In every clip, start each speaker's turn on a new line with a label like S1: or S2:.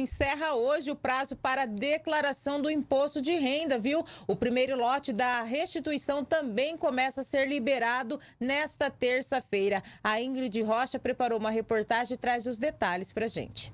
S1: encerra hoje o prazo para declaração do imposto de renda, viu? O primeiro lote da restituição também começa a ser liberado nesta terça-feira. A Ingrid Rocha preparou uma reportagem e traz os detalhes para gente.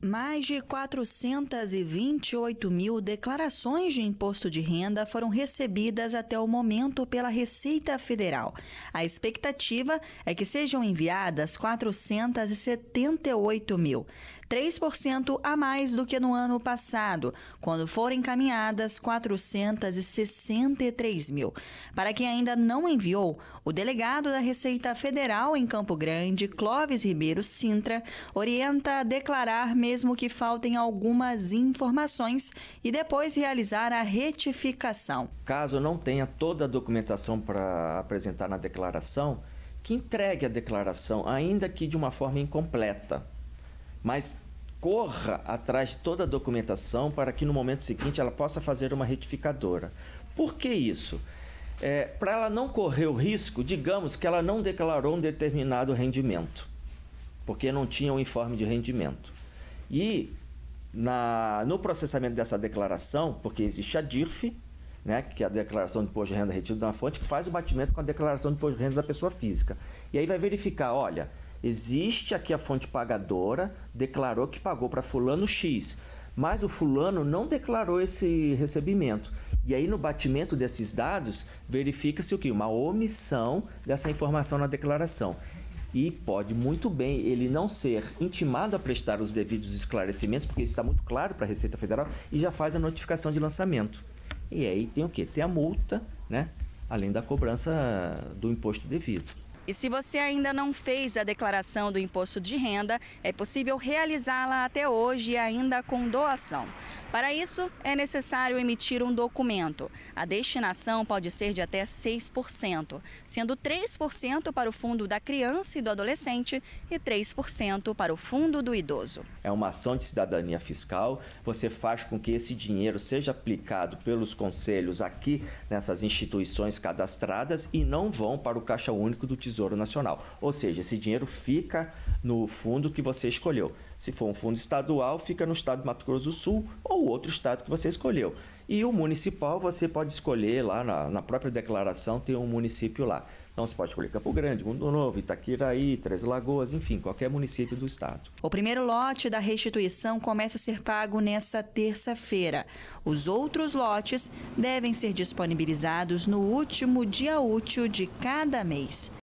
S1: Mais de 428 mil declarações de imposto de renda foram recebidas até o momento pela Receita Federal. A expectativa é que sejam enviadas 478 mil. 3% a mais do que no ano passado, quando foram encaminhadas 463 mil. Para quem ainda não enviou, o delegado da Receita Federal em Campo Grande, Clóvis Ribeiro Sintra, orienta a declarar mesmo que faltem algumas informações e depois realizar a retificação.
S2: Caso não tenha toda a documentação para apresentar na declaração, que entregue a declaração, ainda que de uma forma incompleta mas corra atrás de toda a documentação para que no momento seguinte ela possa fazer uma retificadora. Por que isso? É, para ela não correr o risco, digamos que ela não declarou um determinado rendimento, porque não tinha um informe de rendimento. E na, no processamento dessa declaração, porque existe a DIRF, né, que é a declaração de imposto de renda retido na fonte, que faz o batimento com a declaração de imposto de renda da pessoa física. E aí vai verificar, olha, Existe aqui a fonte pagadora, declarou que pagou para fulano X, mas o fulano não declarou esse recebimento. E aí no batimento desses dados, verifica-se o que? Uma omissão dessa informação na declaração. E pode muito bem ele não ser intimado a prestar os devidos esclarecimentos, porque isso está muito claro para a Receita Federal, e já faz a notificação de lançamento. E aí tem o que? Tem a multa, né? além da cobrança do imposto devido.
S1: E se você ainda não fez a declaração do imposto de renda, é possível realizá-la até hoje ainda com doação. Para isso, é necessário emitir um documento. A destinação pode ser de até 6%, sendo 3% para o fundo da criança e do adolescente e 3% para o fundo do idoso.
S2: É uma ação de cidadania fiscal. Você faz com que esse dinheiro seja aplicado pelos conselhos aqui nessas instituições cadastradas e não vão para o Caixa Único do Tesouro Nacional. Ou seja, esse dinheiro fica no fundo que você escolheu. Se for um fundo estadual, fica no estado de Mato Grosso do Sul ou outro estado que você escolheu. E o municipal você pode escolher lá na, na própria declaração, tem um município lá. Então você pode escolher Campo Grande, Mundo Novo, Itaquiraí, Três Lagoas, enfim, qualquer município do estado.
S1: O primeiro lote da restituição começa a ser pago nesta terça-feira. Os outros lotes devem ser disponibilizados no último dia útil de cada mês.